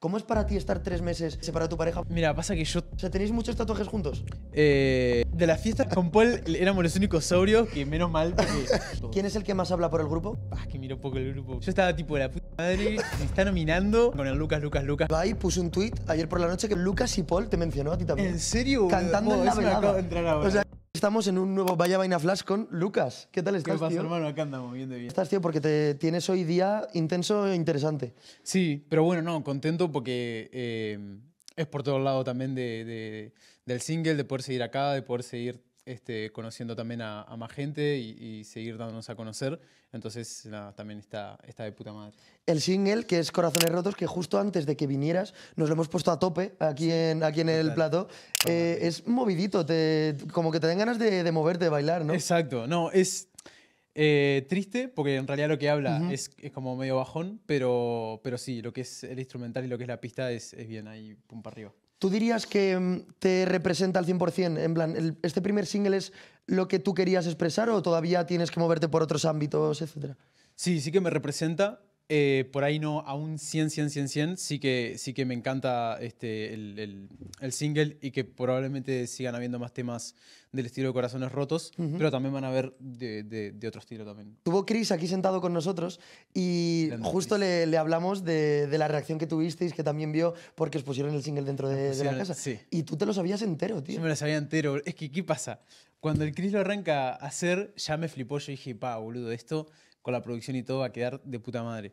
¿Cómo es para ti estar tres meses separado de tu pareja? Mira, pasa que yo. O sea, ¿tenéis muchos tatuajes juntos? Eh, de las fiesta con Paul éramos los únicos sobrios, que menos mal. Porque... ¿Quién es el que más habla por el grupo? Ah, que miro poco el grupo. Yo estaba tipo de la puta madre, me está nominando con el Lucas, Lucas, Lucas. Bye. puse un tweet ayer por la noche que Lucas y Paul te mencionó a ti también. ¿En serio? Cantando en oh, la velada. O Estamos en un nuevo Vaya Vaina Flash con Lucas. ¿Qué tal estás, ¿Qué pasa, hermano? Acá andamos, bien de bien. Estás, tío, porque te tienes hoy día intenso e interesante. Sí, pero bueno, no, contento porque eh, es por todos lados también de, del single, de poder seguir acá, de poder seguir este, conociendo también a, más gente y, seguir dándonos a conocer. Entonces, también está, está de puta madre. El single, que es Corazones Rotos, que justo antes de que vinieras nos lo hemos puesto a tope aquí en, aquí en el plato, eh, es movidito, como que te dan ganas de, de moverte, de bailar, ¿no? Exacto, no, es... Eh, triste, porque en realidad lo que habla es, es, como medio bajón, pero, pero sí, lo que es el instrumental y lo que es la pista es, es bien ahí, pum para arriba. ¿Tú dirías que mm, te representa al 100%? En plan, ¿este primer single es lo que tú querías expresar o todavía tienes que moverte por otros ámbitos, etcétera? Sí, sí que me representa. Eh, por ahí no, aún 100, 100, 100, 100. Sí que, sí que me encanta este, el, el, single y que probablemente sigan habiendo más temas del estilo de Corazones Rotos, pero también van a haber de, de, de, otro estilo también. Tuvo Chris aquí sentado con nosotros y justo le, le, hablamos de, de, la reacción que tuvisteis, que también vio porque os pusieron el single dentro de, la casa. Sí. Y tú te lo sabías entero, tío. Yo me lo sabía entero. Es que, ¿qué pasa? Cuando el Chris lo arranca a hacer, ya me flipó. Yo dije, pa, boludo, esto con la producción y todo, va a quedar de puta madre.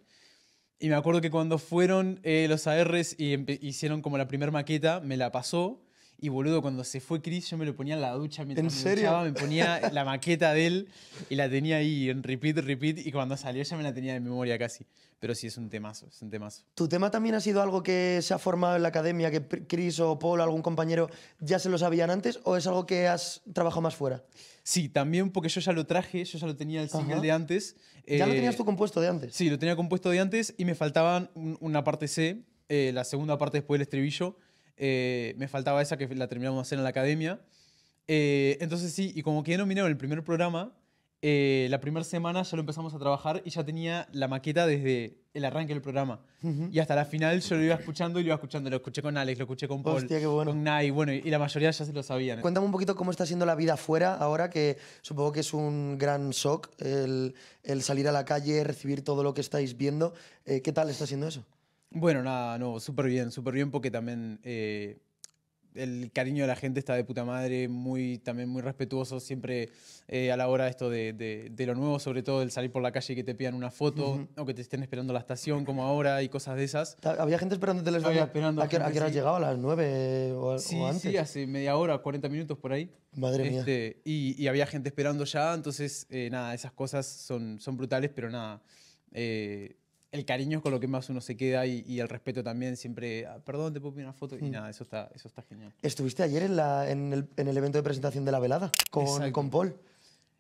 Y me acuerdo que cuando fueron eh, los ARs y hicieron como la primera maqueta, me la pasó. Y boludo, cuando se fue Chris, yo me lo ponía en la ducha mientras me Duchaba, me ponía la maqueta de él y la tenía ahí en repeat, repeat. Y cuando salió ya me la tenía de memoria casi. Pero sí, es un temazo, es un temazo. ¿Tu tema también ha sido algo que se ha formado en la academia, que Chris o Paul o algún compañero ya se lo sabían antes? ¿O es algo que has trabajado más fuera? Sí, también porque yo ya lo traje, yo ya lo tenía el single de antes. ¿Ya lo eh, tenías tú compuesto de antes? Sí, lo tenía compuesto de antes y me faltaban una parte C, eh, la segunda parte después del estribillo. Eh, me faltaba esa que la terminamos de hacer en la academia. entonces sí, y como quedé nominado en el primer programa, eh, la primera semana ya lo empezamos a trabajar y ya tenía la maqueta desde el arranque del programa. Y hasta la final yo lo iba escuchando y lo iba escuchando. Lo escuché con Alex, lo escuché con Paul, bueno. con Nai, bueno, y, la mayoría ya se lo sabían. Cuéntame un poquito cómo está siendo la vida afuera ahora, que supongo que es un gran shock el, salir a la calle, recibir todo lo que estáis viendo. Eh, ¿Qué tal está siendo eso? Bueno, nada, no, súper bien, súper bien porque también... Eh, el cariño de la gente está de puta madre, muy, también muy respetuoso siempre eh, a la hora esto de, de, de, lo nuevo, sobre todo el salir por la calle y que te pidan una foto o que te estén esperando la estación como ahora y cosas de esas. Había gente esperándote les Había esperando. ¿A qué hora has llegado? ¿A las 9 o, antes? Sí, hace media hora, 40 minutos por ahí. Madre mía. Este, y, había gente esperando ya, entonces eh, nada, esas cosas son, son brutales, pero nada. Eh, el cariño es con lo que más uno se queda y, el respeto también siempre, ah, perdón, te puedo una foto y mm. nada, eso está, eso está genial. Estuviste ayer en, la, en, el, en el, evento de presentación de la velada con, con Paul.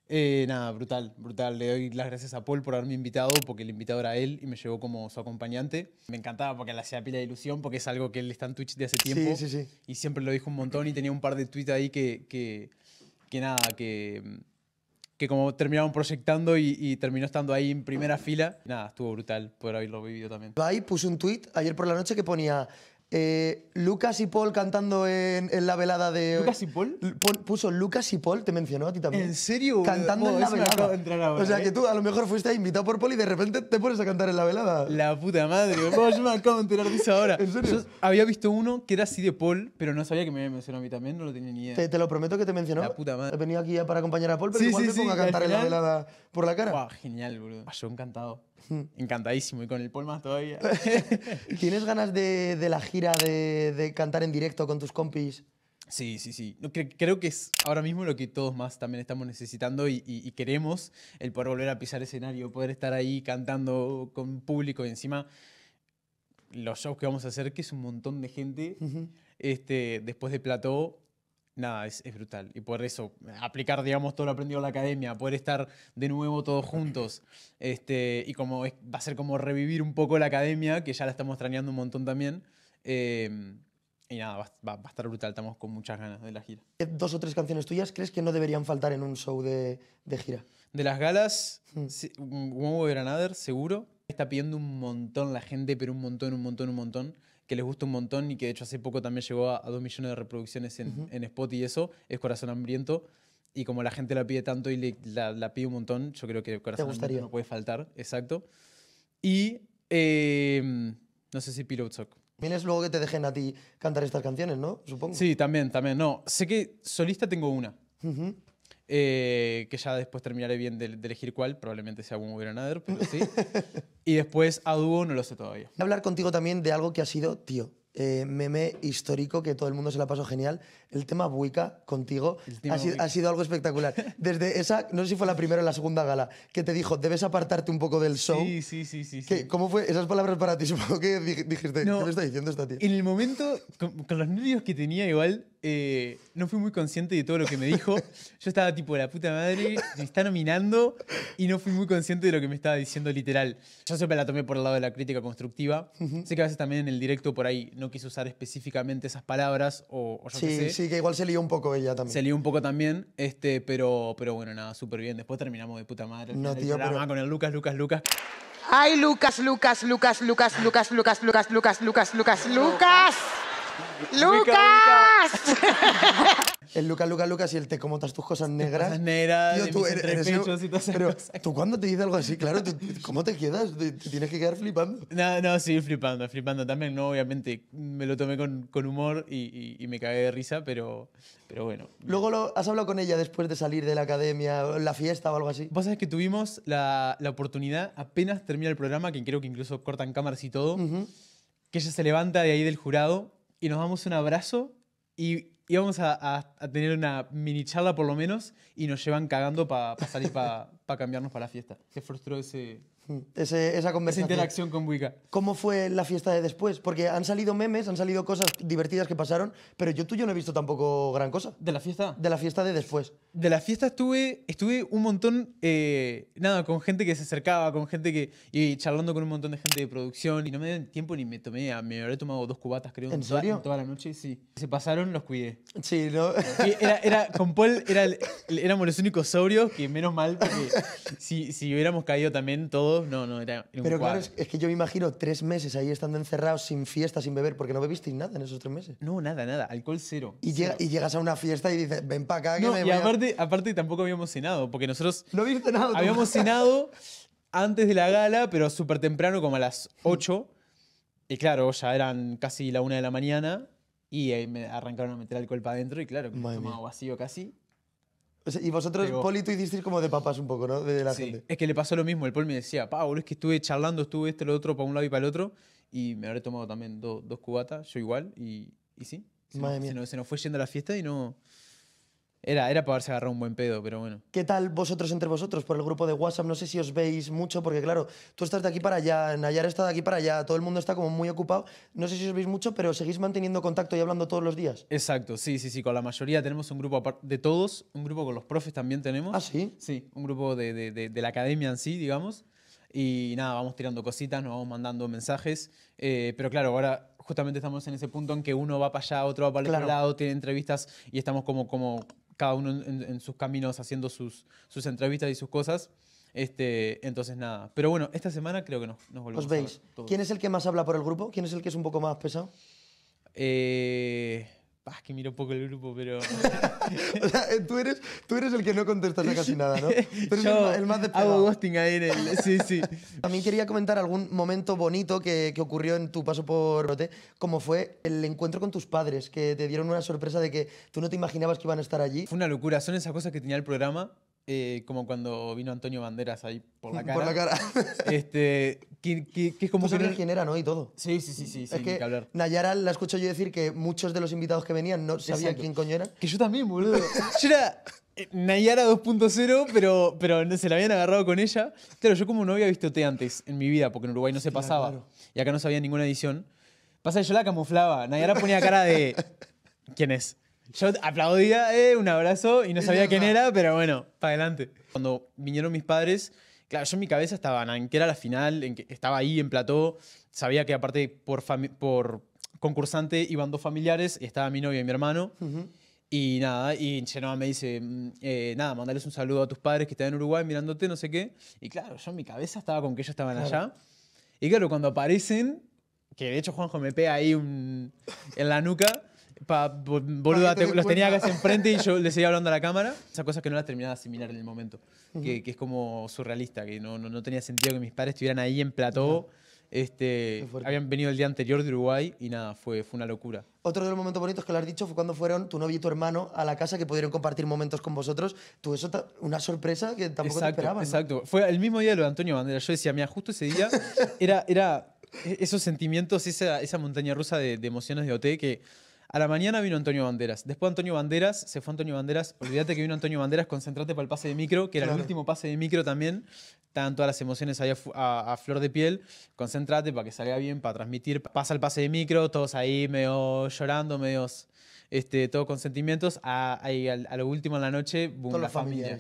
Eh, nada, brutal, brutal. Le doy las gracias a Paul por haberme invitado, porque el invitado era él y me llevó como su acompañante. Me encantaba porque le hacía pila de ilusión, porque es algo que él está en Twitch de hace tiempo. Y siempre lo dijo un montón y tenía un par de tweets ahí que, que, que nada, que que como terminaron proyectando y, terminó estando ahí en primera fila. Nada, estuvo brutal poder haberlo vivido también. Ahí puse un tuit ayer por la noche que ponía eh, Lucas y Paul cantando en, la velada de. ¿Lucas y Paul? puso Lucas y Paul, te mencionó a ti también. ¿En serio? Cantando oh, en la velada. o sea ¿eh? que tú a lo mejor fuiste invitado por Paul y de repente te pones a cantar en la velada. La puta madre, Vos me acabo de eso ahora. ¿En serio? había visto uno que era así de Paul, pero no sabía que me había mencionado a mí también, no lo tenía ni idea. Te, lo prometo que te mencionó. La puta madre. He venido aquí para acompañar a Paul, pero igual me pongo a cantar en la velada por la cara. genial, bro. encantado. Encantadísimo y con el más todavía. ¿Tienes ganas de, la gira, de, cantar en directo con tus compis? Sí, sí, sí. Creo que es ahora mismo lo que todos más también estamos necesitando y, queremos, el poder volver a pisar escenario, poder estar ahí cantando con público y encima los shows que vamos a hacer, que es un montón de gente, este, después de plató, nada, es, brutal. Y por eso, aplicar, digamos, todo lo aprendido en la academia, poder estar de nuevo todos juntos. Este, y como va a ser como revivir un poco la academia, que ya la estamos extrañando un montón también. Eh, y nada, va, a estar brutal, estamos con muchas ganas de la gira. Eh, ¿Dos o tres canciones tuyas crees que no deberían faltar en un show de, gira? De las galas, hmm. One seguro. Está pidiendo un montón la gente, pero un montón, un montón, un montón que les gusta un montón y que de hecho hace poco también llegó a, dos millones de reproducciones en, Spot y eso, es Corazón Hambriento. Y como la gente la pide tanto y la, pide un montón, yo creo que Corazón Hambriento no puede faltar, exacto. Y eh, no sé si Pillow Talk. Vienes luego que te dejen a ti cantar estas canciones, ¿no? Supongo. Sí, también, también. No, sé que solista tengo una. Uh eh, que ya después terminaré bien de, elegir cuál, probablemente sea uno Way pero sí. y después a dúo no lo sé todavía. hablar contigo también de algo que ha sido, tío, eh, meme histórico que todo el mundo se la pasó genial. El tema Buica contigo ha, sido, algo espectacular. Desde esa, no sé si fue la primera o la segunda gala, que te dijo, debes apartarte un poco del show. Sí, sí, sí. sí, ¿Cómo fue esas palabras para ti? Supongo que dijiste, no, ¿qué me está diciendo esta tía? En el momento, con, los nervios que tenía igual, eh, no fui muy consciente de todo lo que me dijo. Yo estaba tipo, la puta madre, me está nominando y no fui muy consciente de lo que me estaba diciendo literal. Yo siempre la tomé por el lado de la crítica constructiva. Sé que a veces también en el directo por ahí no no quiso usar específicamente esas palabras o, sí, Sí, que igual se lió un poco ella también. Se lió un poco también, este, pero, pero bueno, nada, súper bien. Después terminamos de puta madre no, tío, con el Lucas, Lucas, Lucas. ¡Ay, Lucas, Lucas, Lucas, Lucas, Lucas, Lucas, Lucas, Lucas, Lucas, Lucas, Lucas! ¡Lucas! El Lucas, Lucas, Lucas y el te como estás tus cosas negras. Cosas negras, tú eres, Pero tú cuando te dices algo así, claro, ¿cómo te quedas? Te, tienes que quedar flipando. No, no, sí, flipando, flipando también. No, obviamente me lo tomé con, humor y, me cagué de risa, pero, pero bueno. Luego, lo, ¿has hablado con ella después de salir de la academia, la fiesta o algo así? Vos sabés que tuvimos la, oportunidad, apenas termina el programa, que creo que incluso cortan cámaras y todo, que ella se levanta de ahí del jurado y nos damos un abrazo y íbamos a, a, a tener una mini charla por lo menos y nos llevan cagando para salir, para cambiarnos para la fiesta. Se frustró ese, esa conversación. Esa interacción con Wicca. ¿Cómo fue la fiesta de después? Porque han salido memes, han salido cosas divertidas que pasaron, pero yo tuyo no he visto tampoco gran cosa. ¿De la fiesta? De la fiesta de después de la fiesta estuve, estuve un montón, eh, nada, con gente que se acercaba, con gente que. y charlando con un montón de gente de producción, y no me dio tiempo ni me tomé, me habré tomado dos cubatas, creo, ¿En toda, toda la noche, sí. Se pasaron, los cuidé. Sí, ¿no? era, era, con Paul era, éramos los únicos sobrios, que menos mal, porque si, si hubiéramos caído también todos, no, no, era. Pero claro, es, que yo me imagino tres meses ahí estando encerrados, sin fiesta, sin beber, porque no bebisteis nada en esos tres meses. No, nada, nada, alcohol cero. Y, y llegas a una fiesta y dices, ven para acá, que me aparte, tampoco habíamos cenado, porque nosotros habíamos cenado antes de la gala, pero súper temprano, como a las 8. Y claro, ya eran casi la 1 de la mañana y me arrancaron a meter alcohol para adentro y claro, me vacío casi. y vosotros, político y hicisteis como de papás un poco, ¿no? sí. Es que le pasó lo mismo. El Paul me decía, Pablo, es que estuve charlando, estuve este, lo otro, para un lado y para el otro. Y me habré tomado también dos cubatas, yo igual. Y, sí, se, nos, fue yendo a la fiesta y no... Era, era para haberse agarrado un buen pedo, pero bueno. ¿Qué tal vosotros entre vosotros por el grupo de WhatsApp? No sé si os veis mucho, porque claro, tú estás de aquí para allá, Nayar está de aquí para allá, todo el mundo está como muy ocupado. No sé si os veis mucho, pero seguís manteniendo contacto y hablando todos los días. Exacto, sí, sí, sí. Con la mayoría tenemos un grupo de todos, un grupo con los profes también tenemos. ¿Ah, sí? Sí, un grupo de, la academia en sí, digamos. Y nada, vamos tirando cositas, nos vamos mandando mensajes. Eh, pero claro, ahora justamente estamos en ese punto en que uno va para allá, otro va para el otro lado, tiene entrevistas y estamos como, como cada uno en, sus caminos haciendo sus, sus, entrevistas y sus cosas. Este, entonces, nada. Pero bueno, esta semana creo que nos, nos volvemos veis. A ver ¿Quién es el que más habla por el grupo? ¿Quién es el que es un poco más pesado? Eh, que miro un poco el grupo, pero... o sea, eh, tú eres, tú eres el que no contestas a casi nada, ¿no? Yo el, más Hago ahí en el... Sí, sí. También quería comentar algún momento bonito que, que ocurrió en tu paso por Rote, como fue el encuentro con tus padres, que te dieron una sorpresa de que tú no te imaginabas que iban a estar allí. Fue una locura. Son esas cosas que tenía el programa eh, como cuando vino Antonio Banderas ahí por la cara. Por la cara. este, que, es como... ¿Tú sabes quién era, no? Y todo. Sí, sí, sí, sí. Es que hablar. Nayara la escucho yo decir que muchos de los invitados que venían no sabían quién coño era. Que yo también, boludo. yo era eh, Nayara 2.0, pero, pero se la habían agarrado con ella. Claro, yo como no había visto té antes en mi vida, porque en Uruguay no se pasaba. Y acá no sabía ninguna edición. Pasa que yo la camuflaba. Nayara ponía cara de... ¿Quién es? Yo aplaudía, eh, un abrazo y no sabía quién era, pero bueno, para adelante. Cuando vinieron mis padres, claro, yo en mi cabeza estaba en que era la final, en que estaba ahí en plató, sabía que aparte por, por concursante iban dos familiares, estaba mi novia y mi hermano. Y nada, y Chenoa me dice, mm, eh, nada, mandales un saludo a tus padres que están en Uruguay mirándote, no sé qué. Y claro, yo en mi cabeza estaba con que ellos estaban allá. Y claro, cuando aparecen, que de hecho Juanjo me pega ahí en la nuca, Pa, boluda, los tenía casi enfrente y yo le seguía hablando a la cámara. esa Esas cosas que no las terminaba de asimilar en el momento. que, es como surrealista, que no, no, tenía sentido que mis padres estuvieran ahí en plató. Este, habían venido el día anterior de Uruguay y nada, fue, fue una locura. Otro de los momentos bonitos que lo has dicho fue cuando fueron tu novio y tu hermano a la casa que pudieron compartir momentos con vosotros. Tú eso, una sorpresa que tampoco te esperabas Exacto, fue el mismo día de lo de Antonio Bandera. Yo decía, mira, justo ese día era, era e, esos sentimientos, esa, esa montaña rusa de, de emociones de OT que a la mañana vino Antonio Banderas. Después Antonio Banderas, se fue Antonio Banderas. Olvídate que vino Antonio Banderas, concentrate para el pase de micro, que era el último pase de micro también. Estaban todas las emociones ahí a, flor de piel. Concentrate para que salga bien, para transmitir. Pasa el pase de micro, todos ahí medio llorando, medio este, todo con sentimientos. A, a, lo último en la noche, boom, la las familia.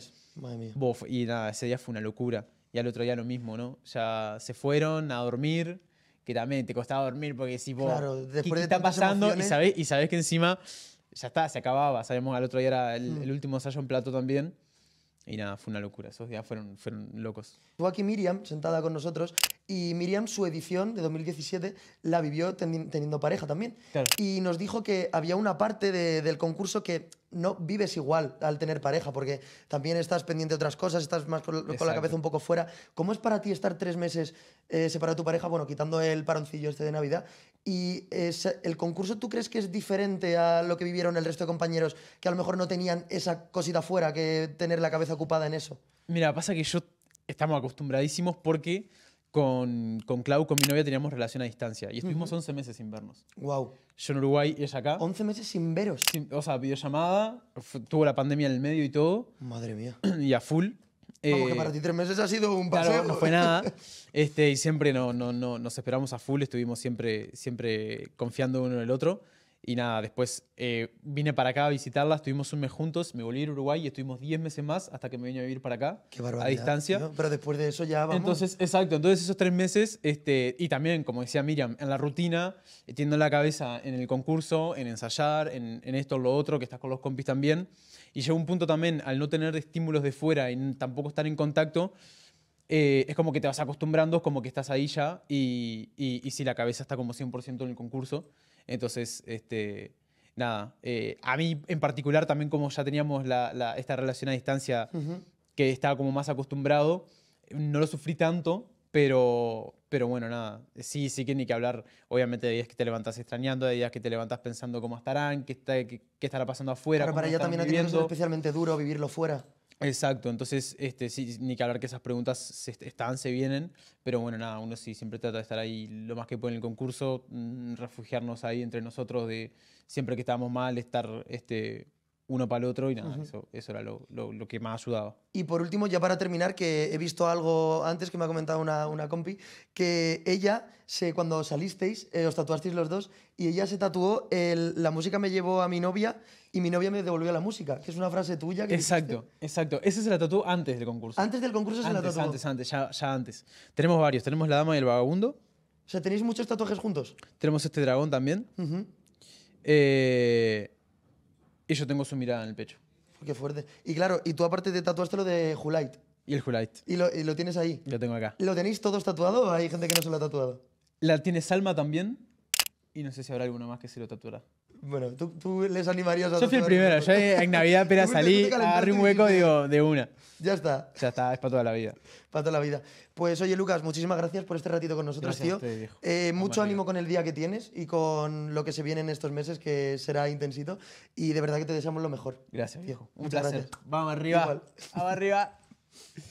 y nada, ese día fue una locura. Y al otro día lo mismo, ¿no? Ya se fueron a dormir que también te costaba dormir porque si vos, claro, ¿qué, está pasando? Y sabés, y que encima ya está, se acababa, sabemos, al otro día era mm. el, último ensayo en plato también. Y nada, fue una locura, esos días fueron, fueron locos. Tú aquí Miriam, sentada con nosotros, y Miriam, su edición de 2017, la vivió teniendo pareja también. Y nos dijo que había una parte del concurso que no vives igual al tener pareja, porque también estás pendiente de otras cosas, estás más con, la cabeza un poco fuera. ¿Cómo es para ti estar tres meses eh, separado de tu pareja, bueno, quitando el paroncillo este de Navidad? ¿Y eh, el concurso tú crees que es diferente a lo que vivieron el resto de compañeros, que a lo mejor no tenían esa cosita fuera, que tener la cabeza ocupada en eso? Mira, pasa que yo estamos acostumbradísimos porque con, con Clau, con mi novia, teníamos relación a distancia. Y estuvimos 11 meses sin vernos. Wow. Yo en Uruguay y ella acá. 11 meses sin veros. o sea, videollamada, tuvo la pandemia en el medio y todo, Madre mía. y a full. Vamos, eh, que para ti tres meses ha sido un paseo. Claro, no fue nada. Este, y siempre no, no, no, nos esperamos a full, estuvimos siempre, siempre confiando uno en el otro. Y nada, después eh, vine para acá a visitarla, estuvimos un mes juntos, me volví a Uruguay y estuvimos 10 meses más hasta que me vine a vivir para acá. A distancia. Pero después de eso ya vamos. Entonces, exacto, entonces esos tres meses, este, y también, como decía Miriam, en la rutina, eh, tiendo la cabeza en el concurso, en ensayar, en, esto o lo otro, que estás con los compis también. Y llega un punto también, al no tener estímulos de fuera y tampoco estar en contacto, eh, es como que te vas acostumbrando, es como que estás ahí ya y, si la cabeza está como 100% en el concurso. Entonces, este, nada, eh, a mí en particular también como ya teníamos la, esta relación a distancia que estaba como más acostumbrado, no lo sufrí tanto pero, bueno, nada, sí, sí que ni que hablar, obviamente, de días que te levantas extrañando, de días que te levantas pensando cómo estarán, qué, está, qué, estará pasando afuera. Pero para ella también ha tenido especialmente duro vivirlo fuera. Exacto, entonces este, sí, ni que hablar que esas preguntas están, se vienen, pero bueno, nada, uno sí siempre trata de estar ahí lo más que puede en el concurso, mm, refugiarnos ahí entre nosotros de siempre que estábamos mal, estar este, uno para el otro y nada, eso, eso, era lo, lo, lo, que más ha ayudado. Y por último, ya para terminar, que he visto algo antes que me ha comentado una, una compi, que ella, se, cuando salisteis, eh, os tatuasteis los dos, y ella se tatuó la música me llevó a mi novia y mi novia me devolvió la música, que es una frase tuya. Que exacto, exacto. Ese se la tatuó antes del concurso. Antes del concurso antes, se la tatuó. Antes, antes, ya, antes. Tenemos varios, tenemos la dama y el vagabundo. O sea, ¿tenéis muchos tatuajes juntos? Tenemos este dragón también. eh, y yo tengo su mirada en el pecho. Qué fuerte. Y claro, y tú aparte te tatuaste lo de Julite Y el Julite Y lo, y lo tienes ahí. Lo tengo acá. ¿Lo tenéis todos tatuado o hay gente que no se lo ha tatuado? La tiene Salma también. Y no sé si habrá alguno más que se lo tatuará. Bueno, ¿tú, ¿tú, les animarías a Yo fui el primero. Yo en Navidad apenas salí, agarré un hueco, digo, de una. Ya está. Ya está, es para toda la vida. Para toda la vida. Pues oye, Lucas, muchísimas gracias por este ratito con nosotros, tío. eh, mucho ánimo con el día que tienes y con lo que se viene en estos meses, que será intensito. Y de verdad que te deseamos lo mejor. Gracias, viejo. Muchas placer. Gracias. Vamos arriba. Vamos arriba.